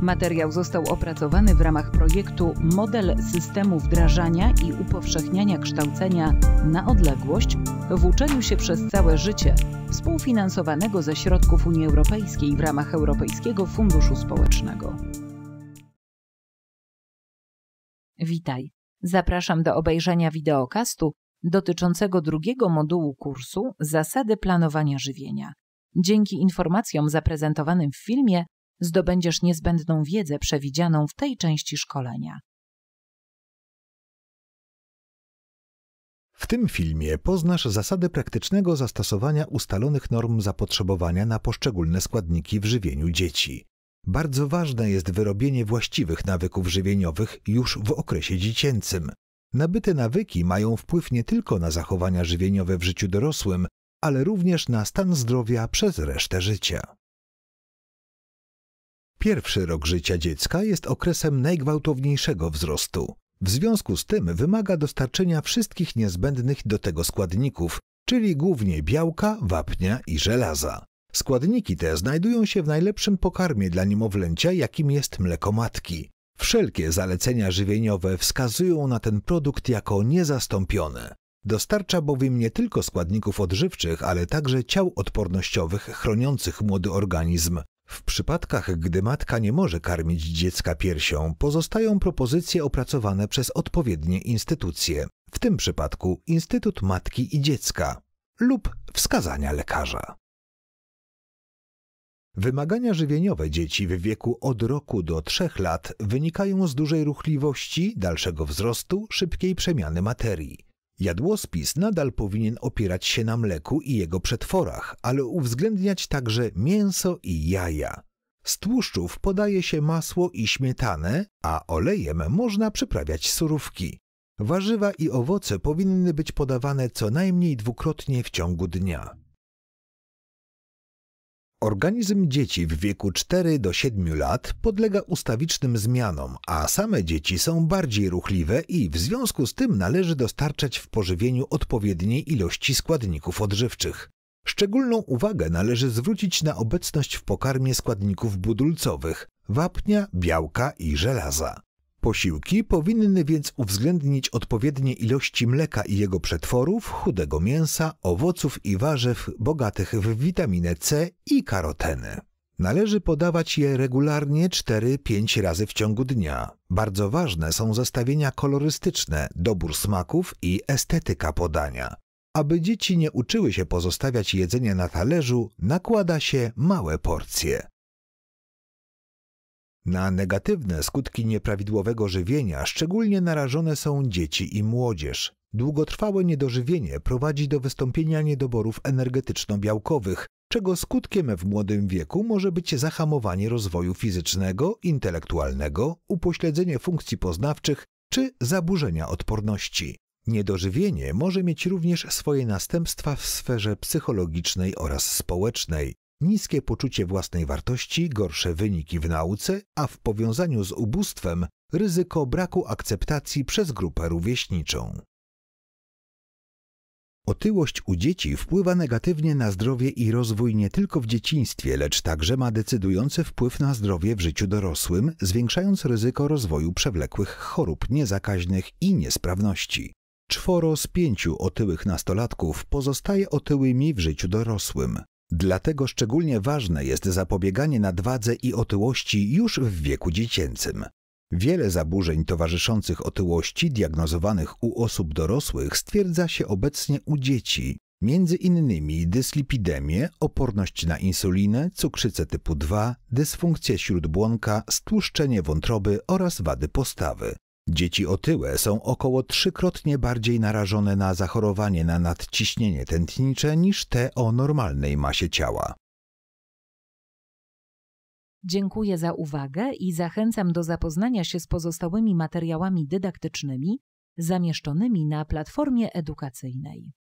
Materiał został opracowany w ramach projektu Model systemu wdrażania i upowszechniania kształcenia na odległość w uczeniu się przez całe życie, współfinansowanego ze środków Unii Europejskiej w ramach Europejskiego Funduszu Społecznego. Witaj. Zapraszam do obejrzenia wideokastu dotyczącego drugiego modułu kursu Zasady planowania żywienia. Dzięki informacjom zaprezentowanym w filmie zdobędziesz niezbędną wiedzę przewidzianą w tej części szkolenia. W tym filmie poznasz zasady praktycznego zastosowania ustalonych norm zapotrzebowania na poszczególne składniki w żywieniu dzieci. Bardzo ważne jest wyrobienie właściwych nawyków żywieniowych już w okresie dziecięcym. Nabyte nawyki mają wpływ nie tylko na zachowania żywieniowe w życiu dorosłym, ale również na stan zdrowia przez resztę życia. Pierwszy rok życia dziecka jest okresem najgwałtowniejszego wzrostu. W związku z tym wymaga dostarczenia wszystkich niezbędnych do tego składników, czyli głównie białka, wapnia i żelaza. Składniki te znajdują się w najlepszym pokarmie dla niemowlęcia, jakim jest mleko matki. Wszelkie zalecenia żywieniowe wskazują na ten produkt jako niezastąpione. Dostarcza bowiem nie tylko składników odżywczych, ale także ciał odpornościowych chroniących młody organizm w przypadkach, gdy matka nie może karmić dziecka piersią, pozostają propozycje opracowane przez odpowiednie instytucje, w tym przypadku Instytut Matki i Dziecka lub wskazania lekarza. Wymagania żywieniowe dzieci w wieku od roku do trzech lat wynikają z dużej ruchliwości, dalszego wzrostu, szybkiej przemiany materii. Jadłospis nadal powinien opierać się na mleku i jego przetworach, ale uwzględniać także mięso i jaja. Z tłuszczów podaje się masło i śmietanę, a olejem można przyprawiać surówki. Warzywa i owoce powinny być podawane co najmniej dwukrotnie w ciągu dnia. Organizm dzieci w wieku 4 do 7 lat podlega ustawicznym zmianom, a same dzieci są bardziej ruchliwe i w związku z tym należy dostarczać w pożywieniu odpowiedniej ilości składników odżywczych. Szczególną uwagę należy zwrócić na obecność w pokarmie składników budulcowych, wapnia, białka i żelaza posiłki powinny więc uwzględnić odpowiednie ilości mleka i jego przetworów, chudego mięsa, owoców i warzyw bogatych w witaminę C i karotenę. Należy podawać je regularnie 4-5 razy w ciągu dnia. Bardzo ważne są zestawienia kolorystyczne, dobór smaków i estetyka podania. Aby dzieci nie uczyły się pozostawiać jedzenia na talerzu, nakłada się małe porcje. Na negatywne skutki nieprawidłowego żywienia szczególnie narażone są dzieci i młodzież. Długotrwałe niedożywienie prowadzi do wystąpienia niedoborów energetyczno-białkowych, czego skutkiem w młodym wieku może być zahamowanie rozwoju fizycznego, intelektualnego, upośledzenie funkcji poznawczych czy zaburzenia odporności. Niedożywienie może mieć również swoje następstwa w sferze psychologicznej oraz społecznej niskie poczucie własnej wartości, gorsze wyniki w nauce, a w powiązaniu z ubóstwem ryzyko braku akceptacji przez grupę rówieśniczą. Otyłość u dzieci wpływa negatywnie na zdrowie i rozwój nie tylko w dzieciństwie, lecz także ma decydujący wpływ na zdrowie w życiu dorosłym, zwiększając ryzyko rozwoju przewlekłych chorób niezakaźnych i niesprawności. Czworo z pięciu otyłych nastolatków pozostaje otyłymi w życiu dorosłym. Dlatego szczególnie ważne jest zapobieganie nadwadze i otyłości już w wieku dziecięcym. Wiele zaburzeń towarzyszących otyłości diagnozowanych u osób dorosłych stwierdza się obecnie u dzieci, między innymi dyslipidemię, oporność na insulinę, cukrzycę typu 2, dysfunkcję śródbłonka, stłuszczenie wątroby oraz wady postawy. Dzieci otyłe są około trzykrotnie bardziej narażone na zachorowanie na nadciśnienie tętnicze niż te o normalnej masie ciała. Dziękuję za uwagę i zachęcam do zapoznania się z pozostałymi materiałami dydaktycznymi zamieszczonymi na platformie edukacyjnej.